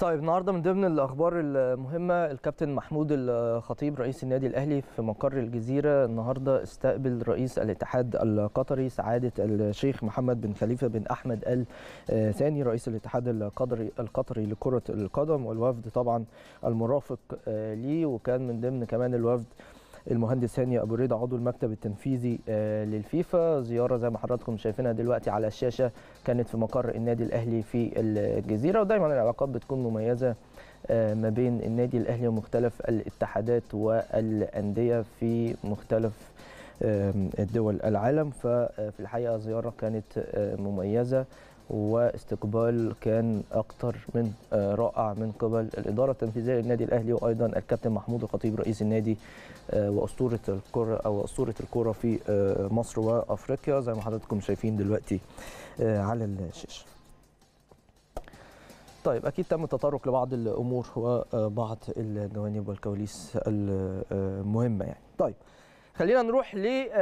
طيب النهارده من ضمن الاخبار المهمه الكابتن محمود الخطيب رئيس النادي الاهلي في مقر الجزيره النهارده استقبل رئيس الاتحاد القطري سعاده الشيخ محمد بن خليفه بن احمد ال آه، ثاني رئيس الاتحاد القطري القطري لكره القدم والوفد طبعا المرافق آه، ليه وكان من ضمن كمان الوفد المهندس هاني ابو رضا عضو المكتب التنفيذي آه، للفيفا زياره زي ما حضراتكم شايفينها دلوقتي على الشاشه كانت في مقر النادي الاهلي في الجزيره ودايما العلاقات بتكون مميزه آه، ما بين النادي الاهلي ومختلف الاتحادات والانديه في مختلف دول العالم ففي الحقيقه زياره كانت آه، مميزه واستقبال كان اكثر من آه، رائع من قبل الاداره التنفيذيه للنادي الاهلي وايضا الكابتن محمود الخطيب رئيس النادي آه، واسطوره الكره او اسطوره الكره في آه، مصر وافريقيا زي ما حضراتكم شايفين دلوقتي على الشاشه طيب اكيد تم التطرق لبعض الامور وبعض الجوانب والكواليس المهمه يعني طيب خلينا نروح ل